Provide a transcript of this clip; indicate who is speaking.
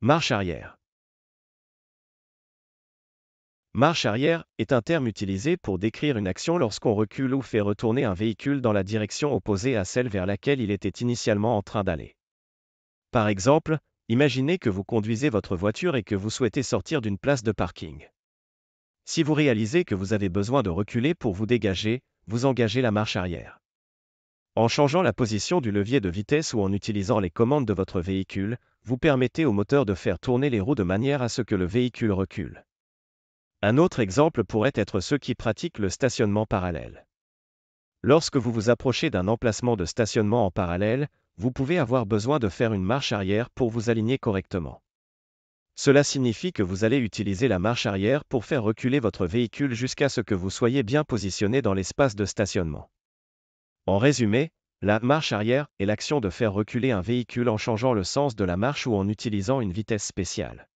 Speaker 1: Marche arrière. Marche arrière est un terme utilisé pour décrire une action lorsqu'on recule ou fait retourner un véhicule dans la direction opposée à celle vers laquelle il était initialement en train d'aller. Par exemple, imaginez que vous conduisez votre voiture et que vous souhaitez sortir d'une place de parking. Si vous réalisez que vous avez besoin de reculer pour vous dégager, vous engagez la marche arrière. En changeant la position du levier de vitesse ou en utilisant les commandes de votre véhicule, vous permettez au moteur de faire tourner les roues de manière à ce que le véhicule recule. Un autre exemple pourrait être ceux qui pratiquent le stationnement parallèle. Lorsque vous vous approchez d'un emplacement de stationnement en parallèle, vous pouvez avoir besoin de faire une marche arrière pour vous aligner correctement. Cela signifie que vous allez utiliser la marche arrière pour faire reculer votre véhicule jusqu'à ce que vous soyez bien positionné dans l'espace de stationnement. En résumé, la marche arrière est l'action de faire reculer un véhicule en changeant le sens de la marche ou en utilisant une vitesse spéciale.